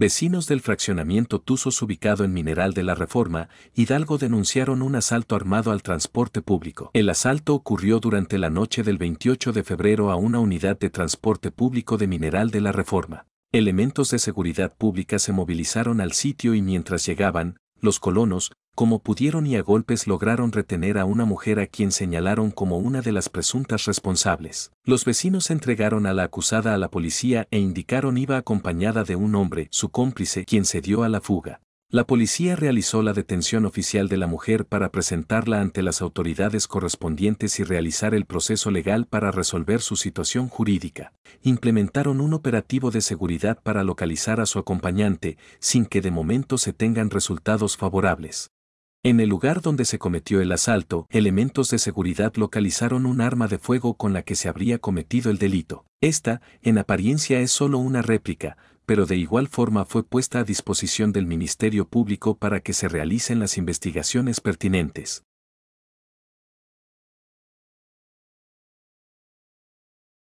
Vecinos del fraccionamiento Tuzos ubicado en Mineral de la Reforma, Hidalgo denunciaron un asalto armado al transporte público. El asalto ocurrió durante la noche del 28 de febrero a una unidad de transporte público de Mineral de la Reforma. Elementos de seguridad pública se movilizaron al sitio y mientras llegaban, los colonos, como pudieron y a golpes lograron retener a una mujer a quien señalaron como una de las presuntas responsables. Los vecinos entregaron a la acusada a la policía e indicaron iba acompañada de un hombre, su cómplice, quien se dio a la fuga. La policía realizó la detención oficial de la mujer para presentarla ante las autoridades correspondientes y realizar el proceso legal para resolver su situación jurídica. Implementaron un operativo de seguridad para localizar a su acompañante, sin que de momento se tengan resultados favorables. En el lugar donde se cometió el asalto, elementos de seguridad localizaron un arma de fuego con la que se habría cometido el delito. Esta, en apariencia, es solo una réplica, pero de igual forma fue puesta a disposición del Ministerio Público para que se realicen las investigaciones pertinentes.